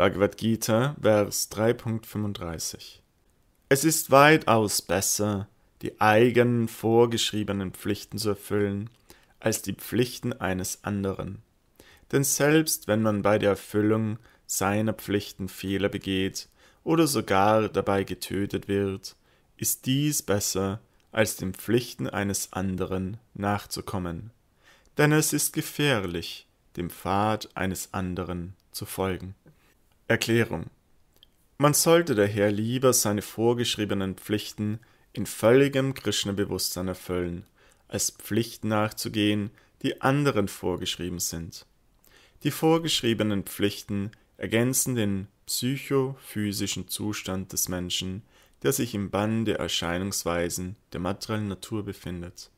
Bhagavad Gita, Vers 3.35. Es ist weitaus besser, die eigenen vorgeschriebenen Pflichten zu erfüllen, als die Pflichten eines anderen. Denn selbst wenn man bei der Erfüllung seiner Pflichten Fehler begeht oder sogar dabei getötet wird, ist dies besser, als den Pflichten eines anderen nachzukommen. Denn es ist gefährlich, dem Pfad eines anderen zu folgen. Erklärung Man sollte daher lieber seine vorgeschriebenen Pflichten in völligem Krishna-Bewusstsein erfüllen, als Pflichten nachzugehen, die anderen vorgeschrieben sind. Die vorgeschriebenen Pflichten ergänzen den psychophysischen Zustand des Menschen, der sich im Bann der Erscheinungsweisen der materiellen Natur befindet.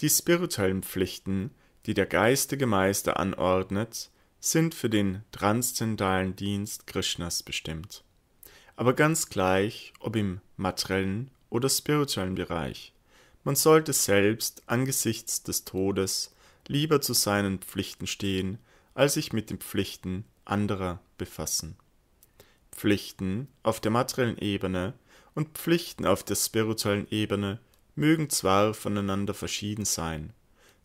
Die spirituellen Pflichten, die der geistige Meister anordnet, sind für den transzendentalen Dienst Krishnas bestimmt. Aber ganz gleich, ob im materiellen oder spirituellen Bereich, man sollte selbst angesichts des Todes lieber zu seinen Pflichten stehen, als sich mit den Pflichten anderer befassen. Pflichten auf der materiellen Ebene und Pflichten auf der spirituellen Ebene mögen zwar voneinander verschieden sein,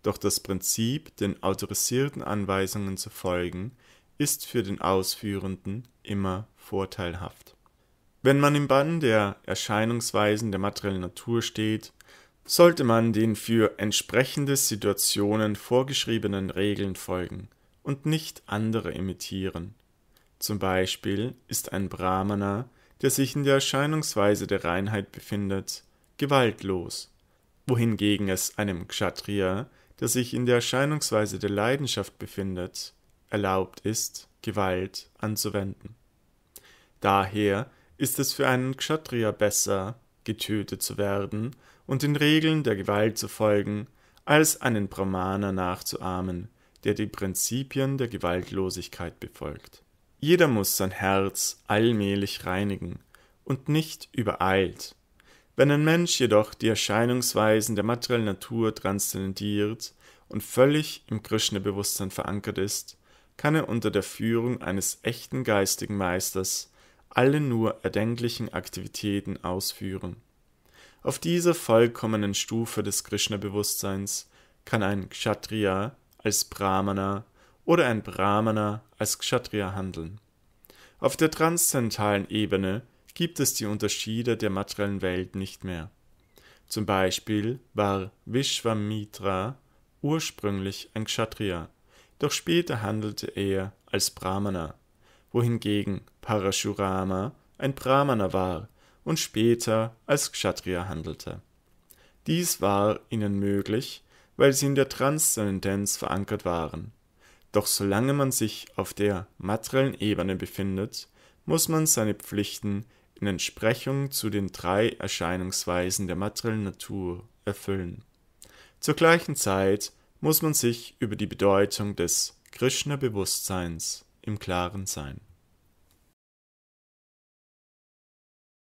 doch das Prinzip, den autorisierten Anweisungen zu folgen, ist für den Ausführenden immer vorteilhaft. Wenn man im Bann der Erscheinungsweisen der materiellen Natur steht, sollte man den für entsprechende Situationen vorgeschriebenen Regeln folgen und nicht andere imitieren. Zum Beispiel ist ein Brahmana, der sich in der Erscheinungsweise der Reinheit befindet, gewaltlos, wohingegen es einem Kshatriya das sich in der Erscheinungsweise der Leidenschaft befindet, erlaubt ist, Gewalt anzuwenden. Daher ist es für einen Kshatriya besser, getötet zu werden und den Regeln der Gewalt zu folgen, als einen Brahmana nachzuahmen, der die Prinzipien der Gewaltlosigkeit befolgt. Jeder muss sein Herz allmählich reinigen und nicht übereilt wenn ein Mensch jedoch die Erscheinungsweisen der materiellen Natur transzendiert und völlig im Krishna-Bewusstsein verankert ist, kann er unter der Führung eines echten geistigen Meisters alle nur erdenklichen Aktivitäten ausführen. Auf dieser vollkommenen Stufe des Krishna-Bewusstseins kann ein Kshatriya als Brahmana oder ein Brahmana als Kshatriya handeln. Auf der transzendentalen Ebene gibt es die Unterschiede der materiellen Welt nicht mehr. Zum Beispiel war Vishwamitra ursprünglich ein Kshatriya, doch später handelte er als Brahmana, wohingegen Parashurama ein Brahmana war und später als Kshatriya handelte. Dies war ihnen möglich, weil sie in der Transzendenz verankert waren. Doch solange man sich auf der materiellen Ebene befindet, muss man seine Pflichten in Entsprechung zu den drei Erscheinungsweisen der materiellen Natur erfüllen. Zur gleichen Zeit muss man sich über die Bedeutung des Krishna-Bewusstseins im Klaren sein